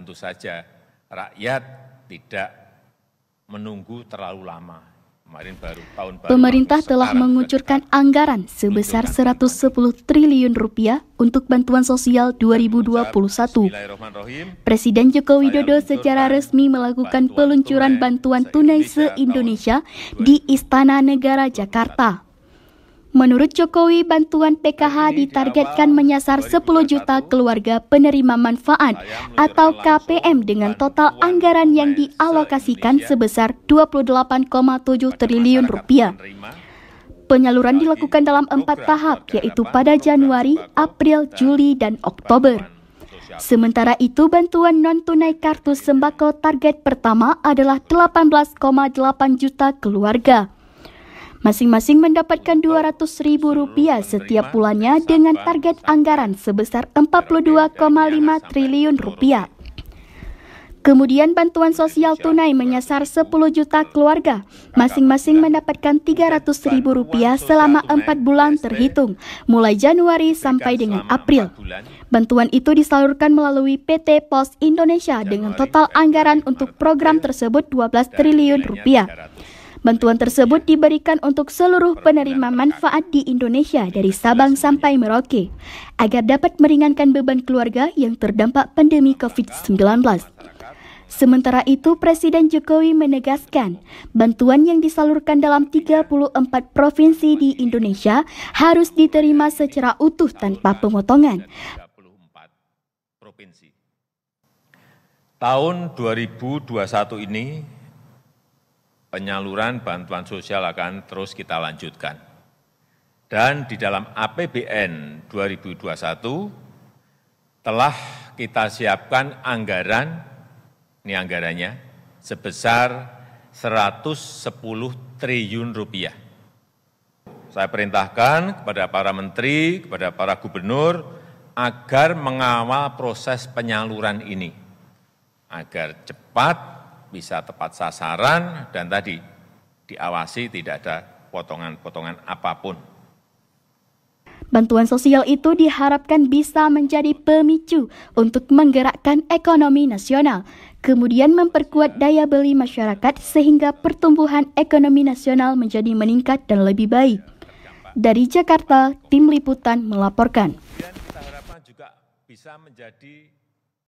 tentu saja rakyat tidak menunggu terlalu lama. Kemarin baru tahun baru Pemerintah telah mengucurkan anggaran sebesar 110 triliun rupiah untuk bantuan sosial 2021. Presiden Joko Widodo secara resmi melakukan peluncuran bantuan tunai se-Indonesia di Istana Negara Jakarta. Menurut Jokowi, bantuan PKH ditargetkan menyasar 10 juta keluarga penerima manfaat atau KPM dengan total anggaran yang dialokasikan sebesar 28,7 triliun rupiah. Penyaluran dilakukan dalam empat tahap, yaitu pada Januari, April, Juli, dan Oktober. Sementara itu, bantuan non-tunai kartu sembako target pertama adalah 18,8 juta keluarga. Masing-masing mendapatkan Rp200.000 setiap bulannya dengan target anggaran sebesar rp 42,5 triliun rupiah. Kemudian bantuan sosial tunai menyasar 10 juta keluarga, masing-masing mendapatkan Rp300.000 selama 4 bulan terhitung, mulai Januari sampai dengan April. Bantuan itu disalurkan melalui PT Pos Indonesia dengan total anggaran untuk program tersebut 12 triliun rupiah. Bantuan tersebut diberikan untuk seluruh penerima manfaat di Indonesia dari Sabang sampai Merauke agar dapat meringankan beban keluarga yang terdampak pandemi COVID-19. Sementara itu, Presiden Jokowi menegaskan bantuan yang disalurkan dalam 34 provinsi di Indonesia harus diterima secara utuh tanpa pemotongan. Tahun 2021 ini penyaluran bantuan sosial akan terus kita lanjutkan. Dan di dalam APBN 2021 telah kita siapkan anggaran, ini anggarannya, sebesar 110 triliun rupiah. Saya perintahkan kepada para menteri, kepada para gubernur, agar mengawal proses penyaluran ini, agar cepat bisa tepat sasaran, dan tadi diawasi tidak ada potongan-potongan apapun. Bantuan sosial itu diharapkan bisa menjadi pemicu untuk menggerakkan ekonomi nasional, kemudian memperkuat daya beli masyarakat sehingga pertumbuhan ekonomi nasional menjadi meningkat dan lebih baik. Dari Jakarta, tim liputan melaporkan. Kemudian juga bisa menjadi